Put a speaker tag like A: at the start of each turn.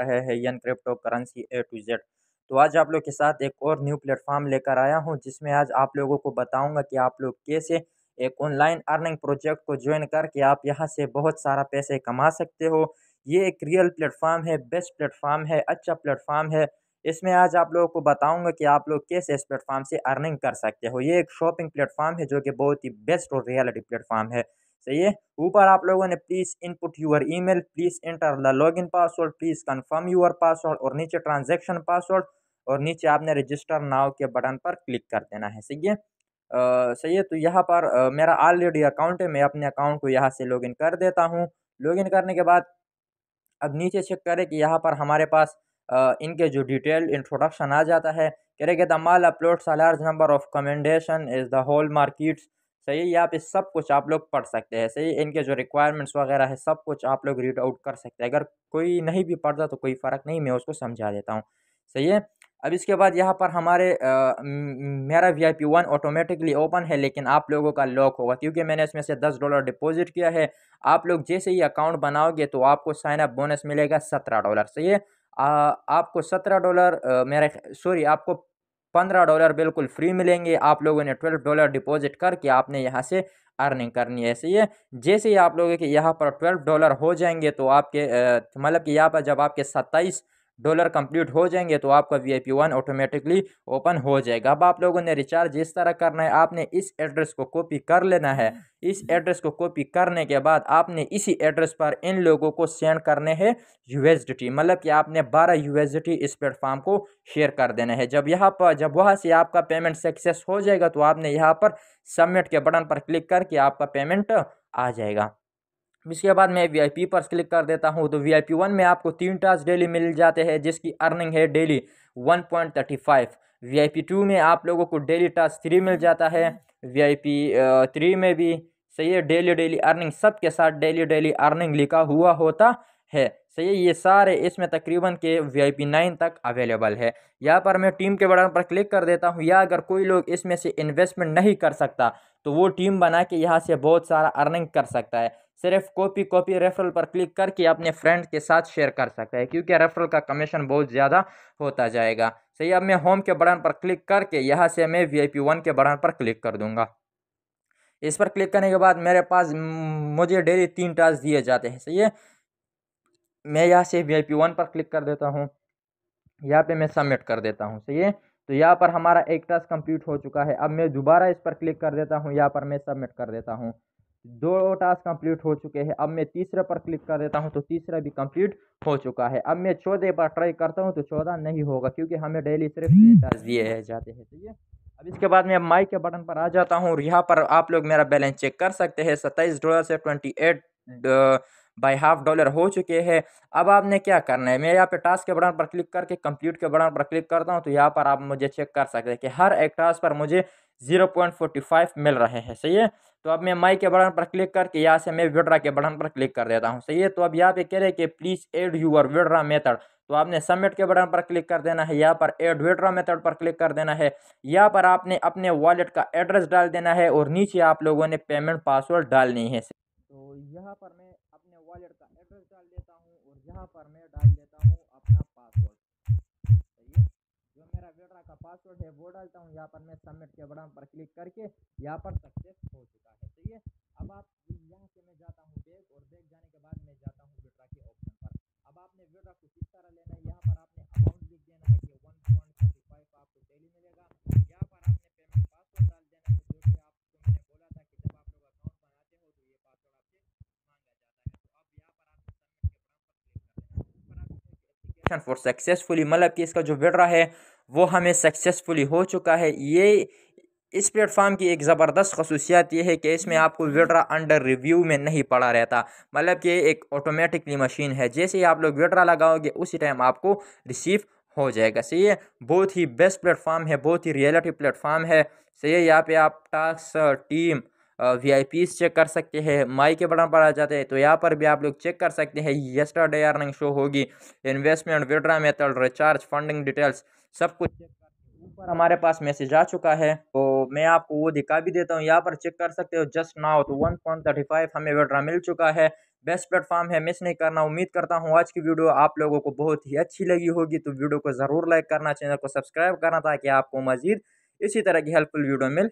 A: रहे हैं यन crypto currency A to Z तो आज आप लोग के साथ एक और न्यू प्लेटफॉर्म लेकर आया हूँ जिसमें आज आप लोगों को बताऊँगा कि आप लोग कैसे एक ऑनलाइन अर्निंग प्रोजेक्ट को ज्वाइन करके आप यहाँ से बहुत सारा पैसे कमा सकते हो ये एक रियल प्लेटफॉर्म है बेस्ट प्लेटफॉर्म है अच्छा प्लेटफॉर्म है इसमें आज आप लोगों को बताऊंगा कि आप लोग कैसे इस प्लेटफॉर्म से अर्निंग कर सकते हो ये एक शॉपिंग प्लेटफॉर्म है जो कि बहुत ही बेस्ट और रियलिटी प्लेटफॉर्म है सही है ऊपर आप लोगों ने please input your email please enter the login password please confirm your password और नीचे ट्रांजेक्शन पासवर्ड और नीचे आपने रजिस्टर नाव के बटन पर क्लिक कर देना है सही है आ, सही है तो यहाँ पर आ, मेरा ऑलरेडी अकाउंट है मैं अपने अकाउंट को यहाँ से लॉगिन कर देता हूँ लॉगिन करने के बाद अब नीचे चेक करें कि यहाँ पर हमारे पास आ, इनके जो डिटेल इंट्रोडक्शन आ जाता है करेगा the mall a large number of commendation is the whole markets सही है ये पे सब कुछ आप लोग पढ़ सकते हैं सही इनके जो रिक्वायरमेंट्स वगैरह है सब कुछ आप लोग रीड आउट कर सकते हैं अगर कोई नहीं भी पढ़ता तो कोई फ़र्क नहीं मैं उसको समझा देता हूँ सही है अब इसके बाद यहाँ पर हमारे आ, मेरा V I P one automatically open है लेकिन आप लोगों का लॉक होगा क्योंकि मैंने इसमें से दस डॉलर डिपॉजिट किया है आप लोग जैसे ही अकाउंट बनाओगे तो आपको साइन अप बोनस मिलेगा सत्रह डॉलर सही है आपको सत्रह डॉलर मेरा सॉरी आपको पंद्रह डॉलर बिल्कुल फ्री मिलेंगे आप लोगों ने ट्वेल्व डॉलर डिपॉजिट करके आपने यहाँ से अर्निंग करनी है ऐसे ही जैसे ही आप लोगों के यहाँ पर ट्वेल्व डॉलर हो जाएंगे तो आपके मतलब कि यहाँ पर जब आपके सत्ताईस डॉलर कंप्लीट हो जाएंगे तो आपका V I P one automatically open हो जाएगा अब आप लोगों ने रिचार्ज इस तरह करना है आपने इस एड्रेस को कॉपी कर लेना है इस एड्रेस को कॉपी करने के बाद आपने इसी एड्रेस पर इन लोगों को सेंड करने हैं यूएसडी मतलब कि आपने 12 यूएसडी इस प्लेटफॉर्म को शेयर कर देना है जब यहाँ पर जब वहाँ से आपका पेमेंट सक्सेस हो जाएगा तो आपने यहाँ पर सबमिट के बटन पर क्लिक करके आपका पेमेंट आ जाएगा इसके बाद मैं वी पर क्लिक कर देता हूँ तो वी आई पी वन में आपको तीन टास्क डेली मिल जाते हैं जिसकी अर्निंग है daily one point thirty five V I P two में आप लोगों को डेली टास्क थ्री मिल जाता है वी आई पी थ्री में भी सही है डेली डेली अर्निंग सब के साथ डेली डेली अर्निंग लिखा हुआ होता है सही है ये सारे इसमें तकरीबन के वी आई पी नाइन तक अवेलेबल है यहाँ पर मैं टीम के बटन पर क्लिक कर देता हूँ या अगर कोई लोग इसमें से इन्वेस्टमेंट नहीं कर सकता तो वो टीम बना के यहाँ से बहुत सारा अर्निंग कर सकता है सिर्फ कॉपी कॉपी रेफरल पर क्लिक करके अपने फ्रेंड के साथ शेयर कर सकते हैं क्योंकि रेफरल का कमीशन बहुत ज़्यादा होता जाएगा सही अब मैं होम के बटन पर क्लिक करके यहाँ से मैं वी आई पी वन के बटन पर क्लिक कर दूंगा इस पर क्लिक करने के बाद मेरे पास मुझे डेली तीन टास्क दिए जाते हैं सही है मैं यहाँ से वी आई पी वन पर क्लिक कर देता हूँ यहाँ पे मैं सबमिट कर देता हूँ सही है तो यहाँ पर हमारा एक टास्क कंप्लीट हो चुका है अब मैं दोबारा इस पर क्लिक कर देता हूँ यहाँ पर मैं सबमिट कर देता हूँ दो टास्क कंप्लीट हो चुके हैं अब मैं तीसरे पर क्लिक कर देता हूं तो तीसरा भी कंप्लीट हो चुका है अब मैं चौदह पर ट्राई करता हूं तो चौदह नहीं होगा क्योंकि हमें डेली सिर्फ टास्क दिए जाते हैं ठीक तो है अब इसके बाद मैं माई के बटन पर आ जाता हूँ और यहाँ पर आप लोग मेरा बैलेंस चेक कर सकते हैं सत्ताईस डॉलर से twenty eight by half dollar हो चुके हैं अब आपने क्या करना है मैं यहाँ पे टास्क के बटन पर क्लिक करके कंप्यूट के बटन पर क्लिक करता हूँ तो यहाँ पर आप मुझे चेक कर सकते हैं कि हर एक टास्क पर मुझे ज़ीरो पॉइंट फोर्टी फाइव मिल रहे हैं सही है तो अब मैं माई के बटन पर क्लिक करके यहाँ से मैं विड्रा के बटन पर क्लिक कर देता हूँ सही है तो अब यहाँ पे कह रहे कि please add your withdraw method तो आपने सबमिट के बटन पर क्लिक कर देना है यहाँ पर एड विड्रा मेथड पर क्लिक कर देना है यहाँ पर आपने अपने वॉलेट का एड्रेस डाल देना है और नीचे आप लोगों ने पेमेंट पासवर्ड डालनी है तो यहाँ पर मैं अपने वॉलेट का एड्रेस डाल देता हूँ और यहाँ पर मैं डाल देता हूँ अपना पासवर्ड सही जो मेरा वेडरा का पासवर्ड है वो डालता हूँ यहाँ पर मैं सबमिट के बटन पर क्लिक करके यहाँ पर सक्सेस हो चुका है सही तो है अब आप यहाँ से मैं जाता हूँ बैग और बैग जाने के बाद मैं जाता हूँ वेडरा के ऑप्शन पर अब आपने वेडरा को किस तरह लेना है यहाँ पर क्वालिफिकेशन फॉर सक्सेसफुली मतलब कि इसका जो विड्रा है वो हमें सक्सेसफुली हो चुका है ये इस प्लेटफॉर्म की एक ज़बरदस्त खसूसियात ये है कि इसमें आपको विड्रा अंडर रिव्यू में नहीं पड़ा रहता मतलब कि एक ऑटोमेटिकली मशीन है जैसे ही आप लोग विड्रा लगाओगे उसी टाइम आपको रिसीव हो जाएगा सही है बहुत ही बेस्ट प्लेटफॉर्म है बहुत ही रियलिटी प्लेटफॉर्म है सही है यहाँ पे आप task team V I Ps check कर सकते हैं माई के बटन पर आ जाते हैं तो यहाँ पर भी आप लोग चेक कर सकते हैं यस्टरडे अर्निंग शो होगी investment withdraw method recharge funding details सब कुछ चेक ऊपर हमारे पास मैसेज आ चुका है तो मैं आपको वो दिखा भी देता हूँ यहाँ पर चेक कर सकते हो जस्ट नाउ तो वन पॉइंट थर्टी फाइव हमें विड्रा मिल चुका है बेस्ट प्लेटफॉर्म है मिस नहीं करना उम्मीद करता हूँ आज की वीडियो आप लोगों को बहुत ही अच्छी लगी होगी तो वीडियो को ज़रूर लाइक करना चैनल को सब्सक्राइब करना ताकि आपको मजीद इसी तरह की हेल्पफुल वीडियो मिल